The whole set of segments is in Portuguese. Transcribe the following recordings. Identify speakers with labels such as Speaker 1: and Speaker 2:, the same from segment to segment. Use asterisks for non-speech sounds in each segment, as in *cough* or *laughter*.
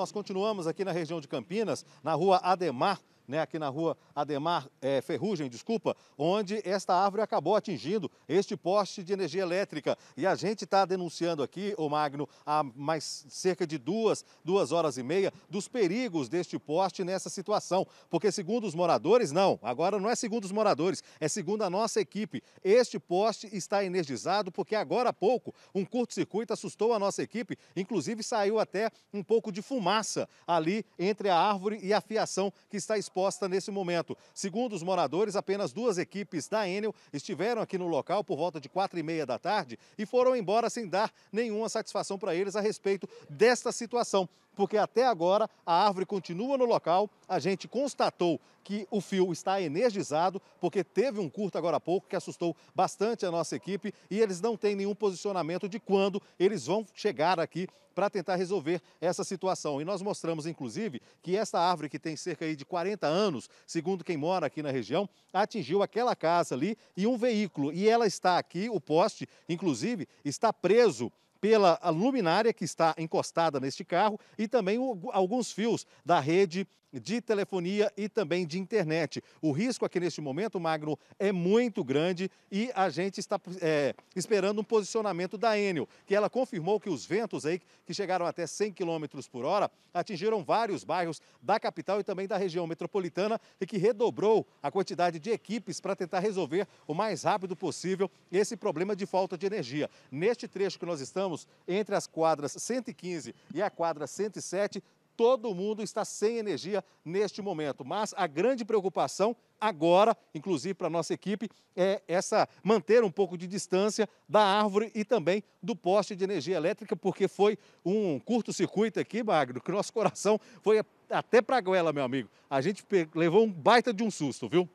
Speaker 1: Nós continuamos aqui na região de Campinas, na rua Ademar né, aqui na rua Ademar é, Ferrugem, desculpa, onde esta árvore acabou atingindo este poste de energia elétrica. E a gente está denunciando aqui, o Magno, há mais cerca de duas, duas horas e meia, dos perigos deste poste nessa situação. Porque segundo os moradores, não, agora não é segundo os moradores, é segundo a nossa equipe. Este poste está energizado porque agora há pouco um curto-circuito assustou a nossa equipe, inclusive saiu até um pouco de fumaça ali entre a árvore e a fiação que está exposta posta nesse momento. Segundo os moradores, apenas duas equipes da Enel estiveram aqui no local por volta de quatro e meia da tarde e foram embora sem dar nenhuma satisfação para eles a respeito desta situação porque até agora a árvore continua no local. A gente constatou que o fio está energizado, porque teve um curto agora há pouco que assustou bastante a nossa equipe e eles não têm nenhum posicionamento de quando eles vão chegar aqui para tentar resolver essa situação. E nós mostramos, inclusive, que esta árvore, que tem cerca de 40 anos, segundo quem mora aqui na região, atingiu aquela casa ali e um veículo. E ela está aqui, o poste, inclusive, está preso pela luminária que está encostada neste carro e também alguns fios da rede de telefonia e também de internet. O risco aqui neste momento, Magno, é muito grande e a gente está é, esperando um posicionamento da Enel, que ela confirmou que os ventos aí, que chegaram até 100 km por hora, atingiram vários bairros da capital e também da região metropolitana e que redobrou a quantidade de equipes para tentar resolver o mais rápido possível esse problema de falta de energia. Neste trecho que nós estamos, entre as quadras 115 e a quadra 107, todo mundo está sem energia neste momento. Mas a grande preocupação agora, inclusive para a nossa equipe, é essa manter um pouco de distância da árvore e também do poste de energia elétrica, porque foi um curto-circuito aqui, Magno, que nosso coração foi até para a goela, meu amigo. A gente levou um baita de um susto, viu?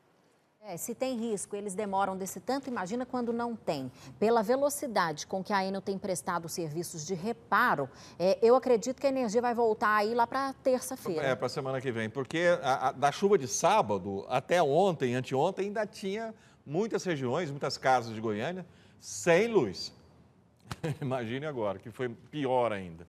Speaker 2: É, se tem risco, eles demoram desse tanto, imagina quando não tem. Pela velocidade com que a Enel tem prestado serviços de reparo, é, eu acredito que a energia vai voltar aí lá para terça-feira. É,
Speaker 3: para a semana que vem, porque a, a, da chuva de sábado até ontem, anteontem, ainda tinha muitas regiões, muitas casas de Goiânia sem luz. *laughs* Imagine agora, que foi pior ainda.